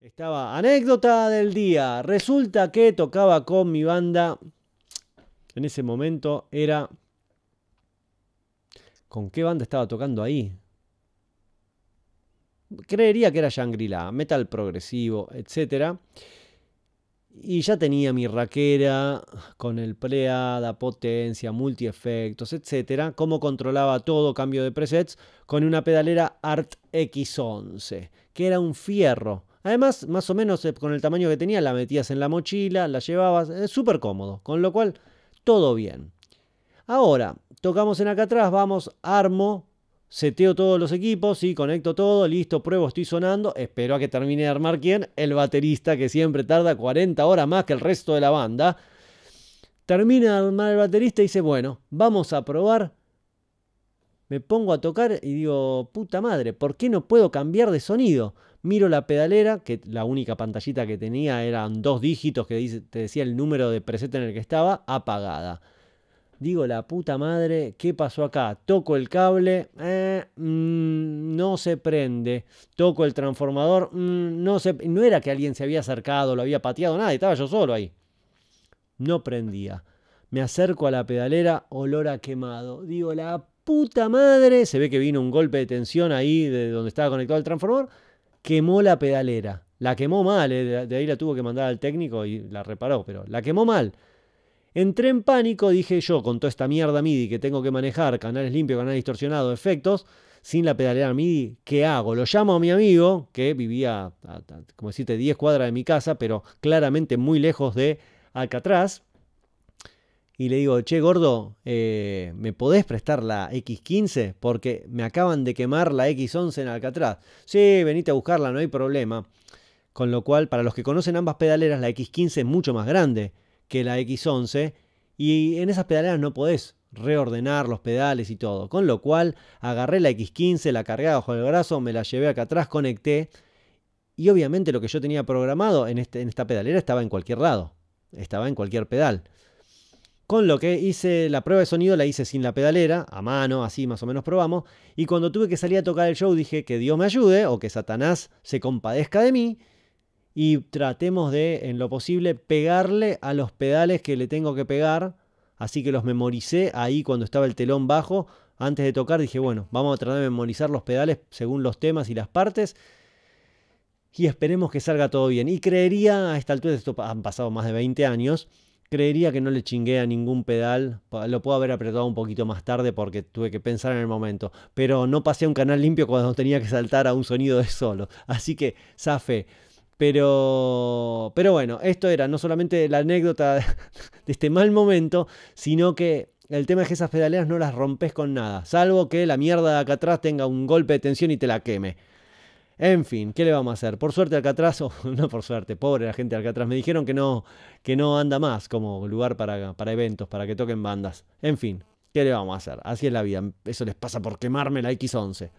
Estaba anécdota del día. Resulta que tocaba con mi banda. En ese momento era... ¿Con qué banda estaba tocando ahí? Creería que era Shangri-La, metal progresivo, etc. Y ya tenía mi raquera con el pleada, potencia, efectos, etc. Cómo controlaba todo cambio de presets con una pedalera Art X11, que era un fierro Además, más o menos eh, con el tamaño que tenía, la metías en la mochila, la llevabas, es súper cómodo, con lo cual todo bien. Ahora, tocamos en acá atrás, vamos, armo, seteo todos los equipos, sí, conecto todo, listo, pruebo, estoy sonando, espero a que termine de armar quién, el baterista que siempre tarda 40 horas más que el resto de la banda. Termina de armar el baterista y dice, bueno, vamos a probar. Me pongo a tocar y digo, puta madre, ¿por qué no puedo cambiar de sonido? Miro la pedalera, que la única pantallita que tenía eran dos dígitos que te decía el número de preset en el que estaba, apagada. Digo, la puta madre, ¿qué pasó acá? Toco el cable, eh, mm, no se prende. Toco el transformador, mm, no No era que alguien se había acercado, lo había pateado, nada, estaba yo solo ahí. No prendía. Me acerco a la pedalera, olor a quemado. Digo, la puta madre, se ve que vino un golpe de tensión ahí de donde estaba conectado el transformador quemó la pedalera. La quemó mal, eh, de ahí la tuvo que mandar al técnico y la reparó, pero la quemó mal. Entré en pánico, dije yo, con toda esta mierda MIDI que tengo que manejar, canales limpios, canales distorsionados, efectos, sin la pedalera MIDI, ¿qué hago? Lo llamo a mi amigo, que vivía, como decirte, 10 cuadras de mi casa, pero claramente muy lejos de Alcatraz y le digo, che gordo, eh, ¿me podés prestar la X15? Porque me acaban de quemar la X11 en Alcatraz. Sí, venite a buscarla, no hay problema. Con lo cual, para los que conocen ambas pedaleras, la X15 es mucho más grande que la X11 y en esas pedaleras no podés reordenar los pedales y todo. Con lo cual, agarré la X15, la cargué bajo el brazo, me la llevé acá atrás, conecté y obviamente lo que yo tenía programado en, este, en esta pedalera estaba en cualquier lado, estaba en cualquier pedal. Con lo que hice la prueba de sonido, la hice sin la pedalera, a mano, así más o menos probamos. Y cuando tuve que salir a tocar el show, dije que Dios me ayude o que Satanás se compadezca de mí. Y tratemos de, en lo posible, pegarle a los pedales que le tengo que pegar. Así que los memoricé ahí cuando estaba el telón bajo. Antes de tocar dije, bueno, vamos a tratar de memorizar los pedales según los temas y las partes y esperemos que salga todo bien. Y creería, a esta altura, esto han pasado más de 20 años, Creería que no le chingué a ningún pedal, lo puedo haber apretado un poquito más tarde porque tuve que pensar en el momento, pero no pasé un canal limpio cuando tenía que saltar a un sonido de solo, así que zafe. Pero, pero bueno, esto era no solamente la anécdota de este mal momento, sino que el tema es que esas pedaleras no las rompes con nada, salvo que la mierda de acá atrás tenga un golpe de tensión y te la queme. En fin, ¿qué le vamos a hacer? Por suerte Alcatraz, no por suerte, pobre la gente de Alcatraz, me dijeron que no, que no anda más como lugar para, para eventos, para que toquen bandas. En fin, ¿qué le vamos a hacer? Así es la vida, eso les pasa por quemarme la X11.